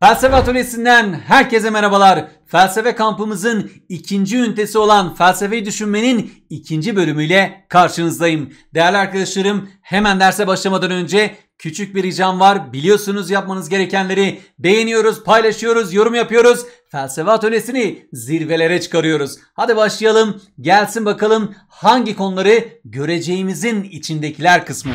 Felsefe Atölyesi'nden herkese merhabalar. Felsefe kampımızın ikinci ünitesi olan felsefeyi düşünmenin ikinci bölümüyle karşınızdayım. Değerli arkadaşlarım hemen derse başlamadan önce küçük bir ricam var. Biliyorsunuz yapmanız gerekenleri beğeniyoruz, paylaşıyoruz, yorum yapıyoruz. Felsefe atölyesini zirvelere çıkarıyoruz. Hadi başlayalım. Gelsin bakalım hangi konuları göreceğimizin içindekiler kısmı.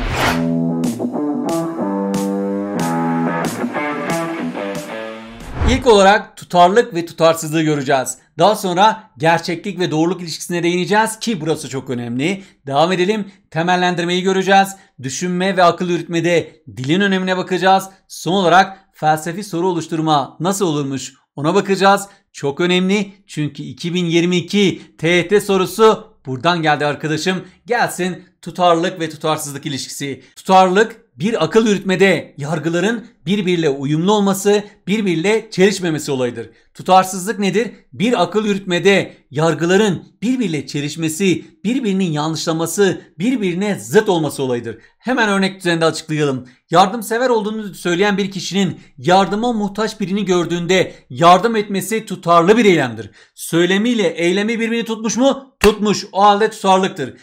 İlk olarak tutarlık ve tutarsızlığı göreceğiz. Daha sonra gerçeklik ve doğruluk ilişkisine değineceğiz ki burası çok önemli. Devam edelim. Temellendirmeyi göreceğiz. Düşünme ve akıl yürütmede dilin önemine bakacağız. Son olarak felsefi soru oluşturma nasıl olurmuş ona bakacağız. Çok önemli çünkü 2022 TET sorusu buradan geldi arkadaşım. Gelsin tutarlılık ve tutarsızlık ilişkisi. Tutarlılık bir akıl yürütmede yargıların birbiriyle uyumlu olması, birbiriyle çelişmemesi olayıdır. Tutarsızlık nedir? Bir akıl yürütmede yargıların birbiriyle çelişmesi, birbirinin yanlışlaması, birbirine zıt olması olayıdır. Hemen örnek düzeninde açıklayalım. Yardımsever olduğunu söyleyen bir kişinin yardıma muhtaç birini gördüğünde yardım etmesi tutarlı bir eylemdir. Söylemiyle eylemi birbirini tutmuş mu? Tutmuş. O halde tutarlıktır.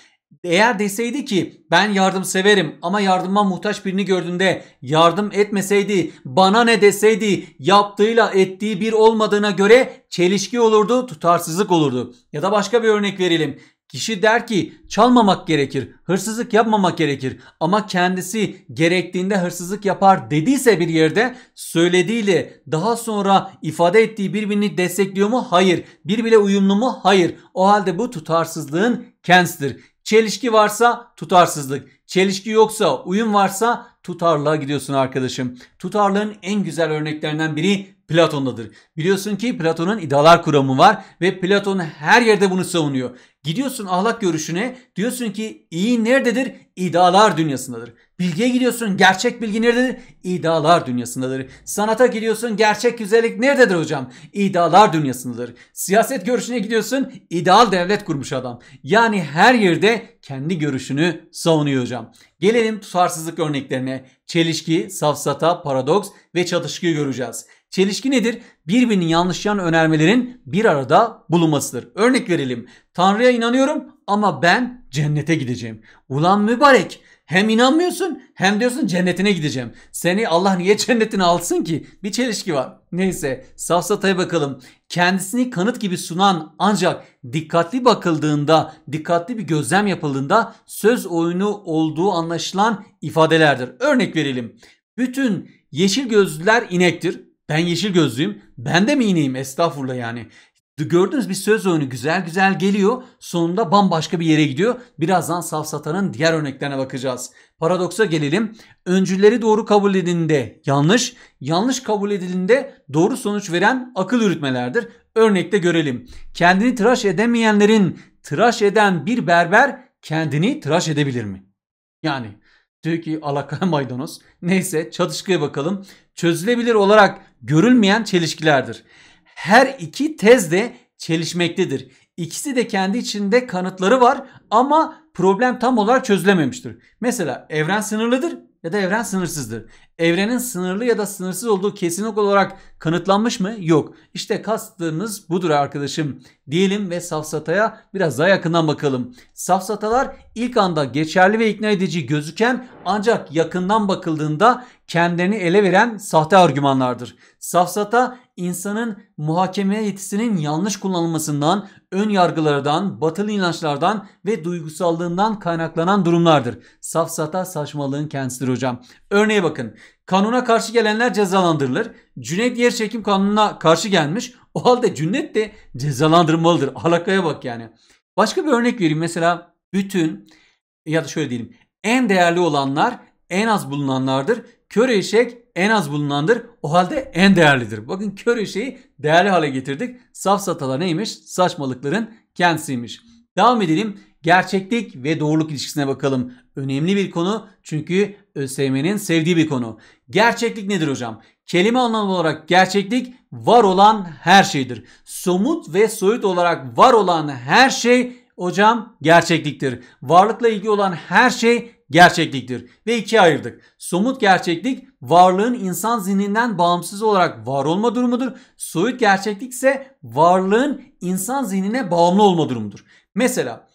Eğer deseydi ki ben yardım severim ama yardıma muhtaç birini gördüğünde yardım etmeseydi, bana ne deseydi, yaptığıyla ettiği bir olmadığına göre çelişki olurdu, tutarsızlık olurdu. Ya da başka bir örnek verelim. Kişi der ki çalmamak gerekir, hırsızlık yapmamak gerekir ama kendisi gerektiğinde hırsızlık yapar dediyse bir yerde söylediğiyle daha sonra ifade ettiği birbirini destekliyor mu? Hayır. Birbirine uyumlu mu? Hayır. O halde bu tutarsızlığın kendisidir. Çelişki varsa tutarsızlık, çelişki yoksa uyum varsa tutarlığa gidiyorsun arkadaşım. Tutarlığın en güzel örneklerinden biri Platon'dadır. Biliyorsun ki Platon'un idealar kuramı var ve Platon her yerde bunu savunuyor. Gidiyorsun ahlak görüşüne diyorsun ki iyi nerededir? İdealar dünyasındadır. Bilgiye gidiyorsun gerçek bilgi nerededir? İdealar dünyasındadır. Sanata gidiyorsun gerçek güzellik nerededir hocam? İdealar dünyasındadır. Siyaset görüşüne gidiyorsun ideal devlet kurmuş adam. Yani her yerde kendi görüşünü savunuyor hocam. Gelelim tutarsızlık örneklerine. Çelişki, safsata, paradoks ve çatışkıyı göreceğiz. Çelişki nedir? Birbirinin yanlışlayan önermelerin bir arada bulunmasıdır. Örnek verelim. Tanrı'ya inanıyorum ama ben cennete gideceğim. Ulan mübarek hem inanmıyorsun hem diyorsun cennetine gideceğim. Seni Allah niye cennetine alsın ki? Bir çelişki var. Neyse safsataya bakalım. Kendisini kanıt gibi sunan ancak dikkatli bakıldığında, dikkatli bir gözlem yapıldığında söz oyunu olduğu anlaşılan ifadelerdir. Örnek verelim. Bütün yeşil gözlüler inektir. Ben yeşil gözlüyüm. Ben de mi ineyim Estağfurullah yani. Gördüğünüz bir söz oyunu güzel güzel geliyor. Sonunda bambaşka bir yere gidiyor. Birazdan safsatanın diğer örneklerine bakacağız. Paradoksa gelelim. Öncüleri doğru kabul edildiğinde yanlış, yanlış kabul edildiğinde doğru sonuç veren akıl yürütmelerdir. Örnekte görelim. Kendini tıraş edemeyenlerin tıraş eden bir berber kendini tıraş edebilir mi? Yani Diyor ki alaka maydanoz. Neyse çatışkıya bakalım. Çözülebilir olarak görülmeyen çelişkilerdir. Her iki tez de çelişmektedir. İkisi de kendi içinde kanıtları var ama problem tam olarak çözülememiştir. Mesela evren sınırlıdır ya da evren sınırsızdır. Evrenin sınırlı ya da sınırsız olduğu kesinlik olarak kanıtlanmış mı? Yok. İşte kastığımız budur arkadaşım. Diyelim ve safsataya biraz daha yakından bakalım. Safsatalar ilk anda geçerli ve ikna edici gözüken ancak yakından bakıldığında kendilerini ele veren sahte argümanlardır. Safsata insanın muhakeme yetisinin yanlış kullanılmasından, ön yargılardan, batıl inançlardan ve duygusallığından kaynaklanan durumlardır. Safsata saçmalığın kendisidir hocam. Örneğe bakın. Kanuna karşı gelenler cezalandırılır. Cüneyt yer çekim kanununa karşı gelmiş. O halde Cüneyt de cezalandırmalıdır. Alakaya bak yani. Başka bir örnek vereyim. Mesela bütün ya da şöyle diyelim. En değerli olanlar en az bulunanlardır. Kör eşek en az bulunandır. O halde en değerlidir. Bakın kör eşeği değerli hale getirdik. Safsatalar neymiş? Saçmalıkların kendisiymiş. Devam edelim. Gerçeklik ve doğruluk ilişkisine bakalım. Önemli bir konu çünkü ÖSYM'nin sevdiği bir konu. Gerçeklik nedir hocam? Kelime anlamı olarak gerçeklik var olan her şeydir. Somut ve soyut olarak var olan her şey hocam gerçekliktir. Varlıkla ilgili olan her şey gerçekliktir. Ve ikiye ayırdık. Somut gerçeklik varlığın insan zihninden bağımsız olarak var olma durumudur. Soyut gerçeklik ise varlığın insan zihnine bağımlı olma durumudur. Mesela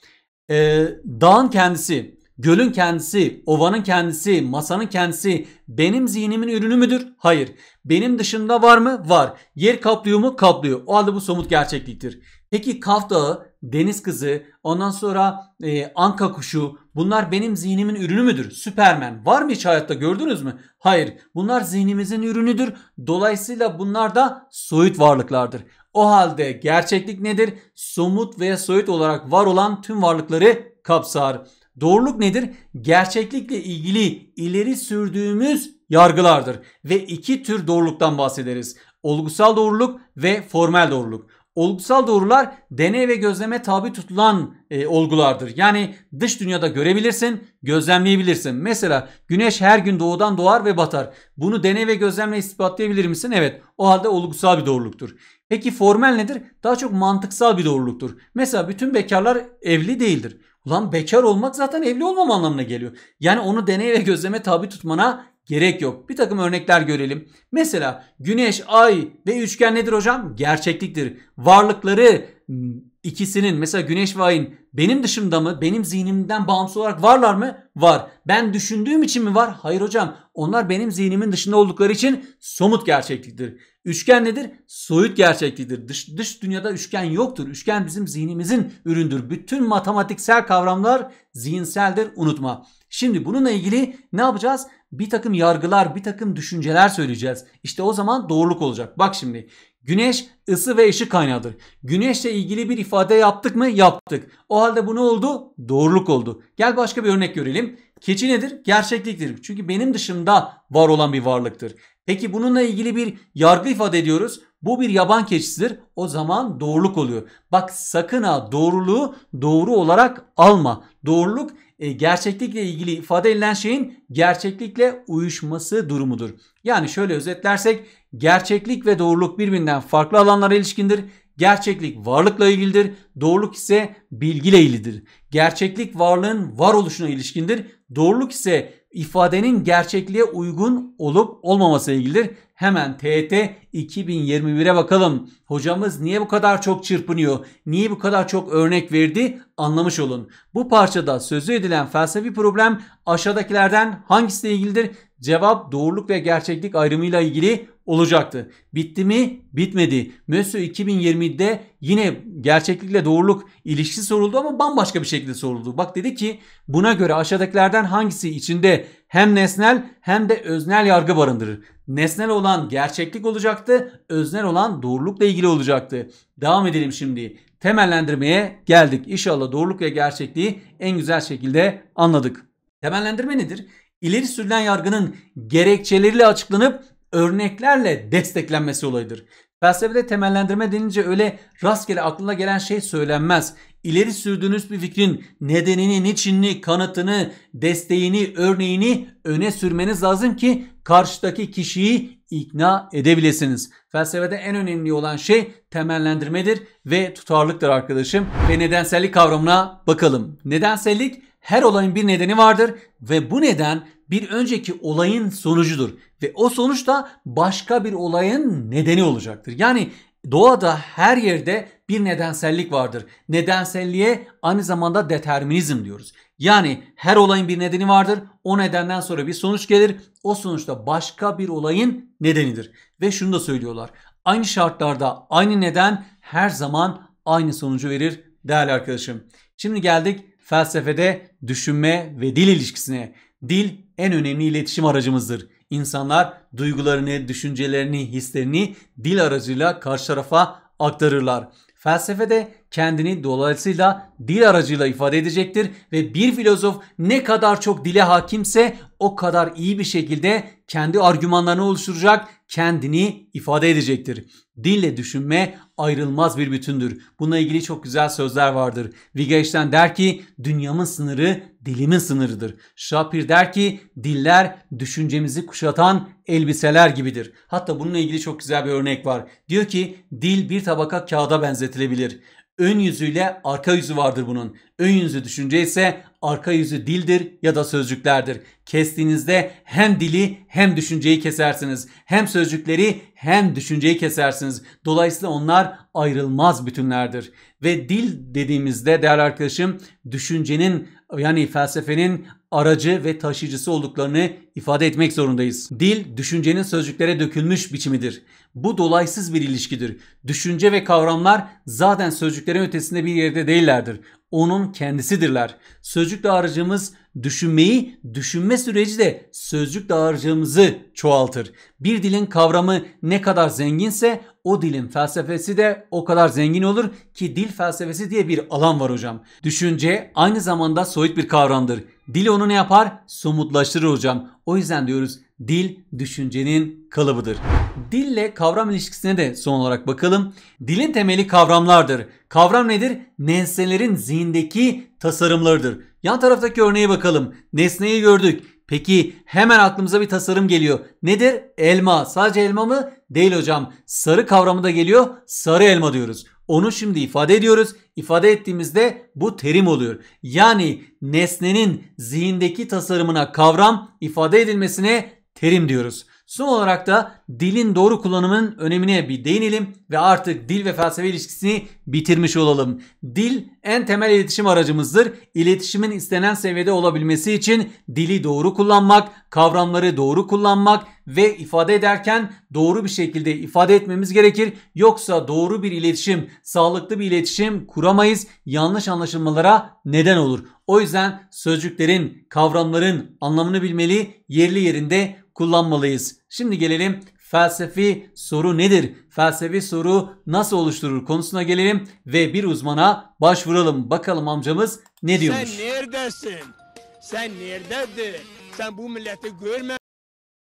e, dağın kendisi Gölün kendisi, ovanın kendisi, masanın kendisi benim zihnimin ürünü müdür? Hayır. Benim dışında var mı? Var. Yer kaplıyor mu? Kaplıyor. O halde bu somut gerçekliktir. Peki Kaf Dağı, Deniz Kızı, ondan sonra e, Anka Kuşu bunlar benim zihnimin ürünü müdür? Süpermen var mı hiç hayatta gördünüz mü? Hayır. Bunlar zihnimizin ürünüdür. Dolayısıyla bunlar da soyut varlıklardır. O halde gerçeklik nedir? Somut veya soyut olarak var olan tüm varlıkları kapsar. Doğruluk nedir? Gerçeklikle ilgili ileri sürdüğümüz yargılardır ve iki tür doğruluktan bahsederiz. Olgusal doğruluk ve formel doğruluk. Olgusal doğrular deney ve gözleme tabi tutulan e, olgulardır. Yani dış dünyada görebilirsin, gözlemleyebilirsin. Mesela güneş her gün doğudan doğar ve batar. Bunu deney ve gözlemle ispatlayabilir misin? Evet. O halde olgusal bir doğruluktur. Peki formel nedir? Daha çok mantıksal bir doğruluktur. Mesela bütün bekarlar evli değildir. Lan bekar olmak zaten evli olmam anlamına geliyor. Yani onu deney ve gözleme tabi tutmana gerek yok. Bir takım örnekler görelim. Mesela güneş, ay ve üçgen nedir hocam? Gerçekliktir. Varlıkları hmm, ikisinin mesela güneş ve ayın benim dışımda mı, benim zihnimden bağımsız olarak varlar mı? Var. Ben düşündüğüm için mi var? Hayır hocam. Onlar benim zihnimin dışında oldukları için somut gerçekliktir. Üçgen nedir? Soyut gerçekliktir. Dış, dış dünyada üçgen yoktur. Üçgen bizim zihnimizin üründür. Bütün matematiksel kavramlar zihinseldir. Unutma. Şimdi bununla ilgili ne yapacağız? Bir takım yargılar, bir takım düşünceler söyleyeceğiz. İşte o zaman doğruluk olacak. Bak şimdi Güneş ısı ve ışık kaynağıdır. Güneşle ilgili bir ifade yaptık mı? Yaptık. O halde bu ne oldu? Doğruluk oldu. Gel başka bir örnek görelim. Keçi nedir? Gerçekliktir. Çünkü benim dışımda var olan bir varlıktır. Peki bununla ilgili bir yargı ifade ediyoruz. Bu bir yaban keçisidir. O zaman doğruluk oluyor. Bak sakın ha doğruluğu doğru olarak alma. Doğruluk e, gerçeklikle ilgili ifade edilen şeyin gerçeklikle uyuşması durumudur. Yani şöyle özetlersek gerçeklik ve doğruluk birbirinden farklı alanlara ilişkindir. Gerçeklik varlıkla ilgilidir. Doğruluk ise bilgiyle ilgilidir. Gerçeklik varlığın varoluşuna ilişkindir. Doğruluk ise ifadenin gerçekliğe uygun olup olmaması ilgilidir. Hemen TET 2021'e bakalım. Hocamız niye bu kadar çok çırpınıyor? Niye bu kadar çok örnek verdi? Anlamış olun. Bu parçada sözü edilen felsefi problem aşağıdakilerden hangisiyle ilgilidir? cevap doğruluk ve gerçeklik ayrımıyla ilgili olacaktı. Bitti mi? Bitmedi. MESÖ 2020'de yine gerçeklikle doğruluk ilişkisi soruldu ama bambaşka bir şekilde soruldu. Bak dedi ki buna göre aşağıdakilerden hangisi içinde hem nesnel hem de öznel yargı barındırır. Nesnel olan gerçeklik olacaktı, öznel olan doğrulukla ilgili olacaktı. Devam edelim şimdi. Temellendirmeye geldik. İnşallah doğruluk ve gerçekliği en güzel şekilde anladık. Temellendirme nedir? ileri sürülen yargının gerekçeleriyle açıklanıp örneklerle desteklenmesi olayıdır. Felsefede temellendirme denince öyle rastgele aklına gelen şey söylenmez. İleri sürdüğünüz bir fikrin nedenini, niçinini, kanıtını, desteğini, örneğini öne sürmeniz lazım ki karşıdaki kişiyi ikna edebilirsiniz. Felsefede en önemli olan şey temellendirmedir ve tutarlıktır arkadaşım. Ve nedensellik kavramına bakalım. Nedensellik her olayın bir nedeni vardır ve bu neden bir önceki olayın sonucudur ve o sonuç da başka bir olayın nedeni olacaktır. Yani doğada her yerde bir nedensellik vardır. Nedenselliğe aynı zamanda determinizm diyoruz. Yani her olayın bir nedeni vardır. O nedenden sonra bir sonuç gelir. O sonuçta başka bir olayın nedenidir. Ve şunu da söylüyorlar. Aynı şartlarda aynı neden her zaman aynı sonucu verir değerli arkadaşım. Şimdi geldik Felsefede düşünme ve dil ilişkisine. Dil en önemli iletişim aracımızdır. İnsanlar duygularını, düşüncelerini, hislerini dil aracıyla karşı tarafa aktarırlar. Felsefede kendini dolayısıyla dil aracıyla ifade edecektir ve bir filozof ne kadar çok dile hakimse o kadar iyi bir şekilde kendi argümanlarını oluşturacak, kendini ifade edecektir. Dille düşünme ayrılmaz bir bütündür. Buna ilgili çok güzel sözler vardır. Vigeşten der ki dünyamın sınırı dilimin sınırıdır. Shapir der ki diller düşüncemizi kuşatan elbiseler gibidir. Hatta bununla ilgili çok güzel bir örnek var. Diyor ki dil bir tabaka kağıda benzetilebilir. Ön yüzüyle arka yüzü vardır bunun. Ön yüzü düşünce ise arka yüzü dildir ya da sözcüklerdir. Kestiğinizde hem dili hem düşünceyi kesersiniz. Hem sözcükleri hem düşünceyi kesersiniz. Dolayısıyla onlar ayrılmaz bütünlerdir. Ve dil dediğimizde değerli arkadaşım düşüncenin yani felsefenin aracı ve taşıyıcısı olduklarını ifade etmek zorundayız. Dil düşüncenin sözcüklere dökülmüş biçimidir. Bu dolaysız bir ilişkidir. Düşünce ve kavramlar zaten sözcüklerin ötesinde bir yerde değillerdir onun kendisidirler. Sözcük dağarcığımız düşünmeyi, düşünme süreci de sözcük dağarcığımızı çoğaltır. Bir dilin kavramı ne kadar zenginse o dilin felsefesi de o kadar zengin olur ki dil felsefesi diye bir alan var hocam. Düşünce aynı zamanda soyut bir kavramdır. Dil onu ne yapar? Somutlaştırır hocam. O yüzden diyoruz Dil düşüncenin kalıbıdır. Dille kavram ilişkisine de son olarak bakalım. Dilin temeli kavramlardır. Kavram nedir? Nesnelerin zihindeki tasarımlarıdır. Yan taraftaki örneğe bakalım. Nesneyi gördük. Peki hemen aklımıza bir tasarım geliyor. Nedir? Elma. Sadece elma mı? Değil hocam. Sarı kavramı da geliyor. Sarı elma diyoruz. Onu şimdi ifade ediyoruz. İfade ettiğimizde bu terim oluyor. Yani nesnenin zihindeki tasarımına kavram ifade edilmesine terim diyoruz. Son olarak da dilin doğru kullanımının önemine bir değinelim ve artık dil ve felsefe ilişkisini bitirmiş olalım. Dil en temel iletişim aracımızdır. İletişimin istenen seviyede olabilmesi için dili doğru kullanmak, kavramları doğru kullanmak ve ifade ederken doğru bir şekilde ifade etmemiz gerekir. Yoksa doğru bir iletişim, sağlıklı bir iletişim kuramayız. Yanlış anlaşılmalara neden olur. O yüzden sözcüklerin, kavramların anlamını bilmeli, yerli yerinde kullanmalıyız. Şimdi gelelim felsefi soru nedir? Felsefi soru nasıl oluşturur konusuna gelelim ve bir uzmana başvuralım. Bakalım amcamız ne diyormuş? Sen neredesin? Sen nerededir? Sen bu milleti görme.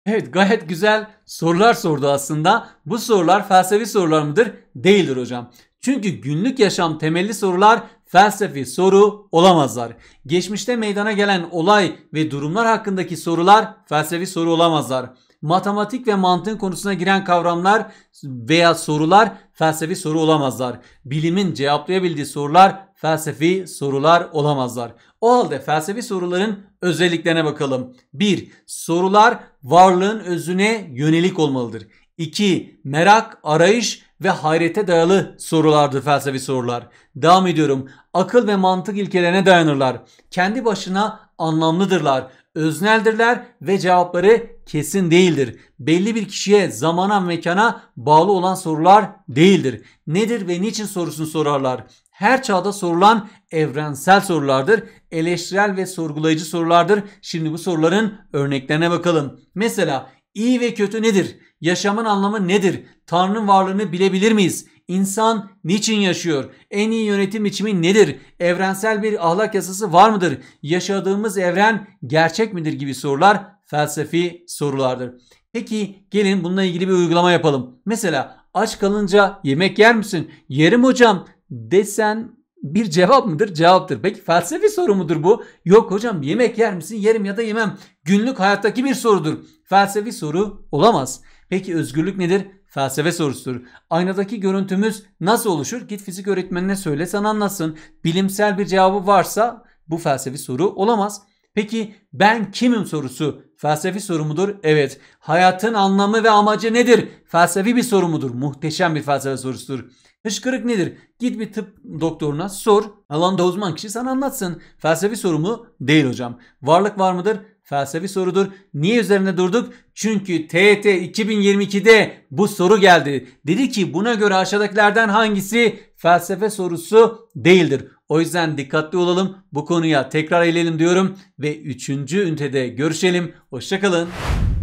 Evet gayet güzel sorular sordu aslında. Bu sorular felsefi sorular mıdır? Değildir hocam. Çünkü günlük yaşam temelli sorular felsefi soru olamazlar. Geçmişte meydana gelen olay ve durumlar hakkındaki sorular felsefi soru olamazlar. Matematik ve mantığın konusuna giren kavramlar veya sorular felsefi soru olamazlar. Bilimin cevaplayabildiği sorular felsefi sorular olamazlar. O halde felsefi soruların özelliklerine bakalım. 1. Sorular varlığın özüne yönelik olmalıdır. 2. Merak, arayış ve hayrete dayalı sorulardır, felsefi sorular. Devam ediyorum. Akıl ve mantık ilkelerine dayanırlar. Kendi başına anlamlıdırlar. Özneldirler ve cevapları kesin değildir. Belli bir kişiye, zamana, mekana bağlı olan sorular değildir. Nedir ve niçin sorusunu sorarlar. Her çağda sorulan evrensel sorulardır. Eleştirel ve sorgulayıcı sorulardır. Şimdi bu soruların örneklerine bakalım. Mesela İyi ve kötü nedir? Yaşamın anlamı nedir? Tanrı'nın varlığını bilebilir miyiz? İnsan niçin yaşıyor? En iyi yönetim biçimi nedir? Evrensel bir ahlak yasası var mıdır? Yaşadığımız evren gerçek midir gibi sorular felsefi sorulardır. Peki gelin bununla ilgili bir uygulama yapalım. Mesela aç kalınca yemek yer misin? Yerim hocam desen bir cevap mıdır? Cevaptır. Peki felsefi soru mudur bu? Yok hocam yemek yer misin? Yerim ya da yemem. Günlük hayattaki bir sorudur. Felsefi soru olamaz. Peki özgürlük nedir? Felsefe sorusudur. Aynadaki görüntümüz nasıl oluşur? Git fizik öğretmenine söyle sana anlatsın. Bilimsel bir cevabı varsa bu felsefi soru olamaz. Peki ben kimim sorusu felsefi soru mudur? Evet. Hayatın anlamı ve amacı nedir? Felsefi bir soru mudur? Muhteşem bir felsefe sorusudur. Hışkırık nedir? Git bir tıp doktoruna sor. Alanda uzman kişi sana anlatsın. Felsefi soru mu? Değil hocam. Varlık var mıdır? Felsefi sorudur. Niye üzerine durduk? Çünkü TET 2022'de bu soru geldi. Dedi ki buna göre aşağıdakilerden hangisi felsefe sorusu değildir? O yüzden dikkatli olalım. Bu konuya tekrar eğilelim diyorum. Ve 3. ünitede görüşelim. Hoşçakalın.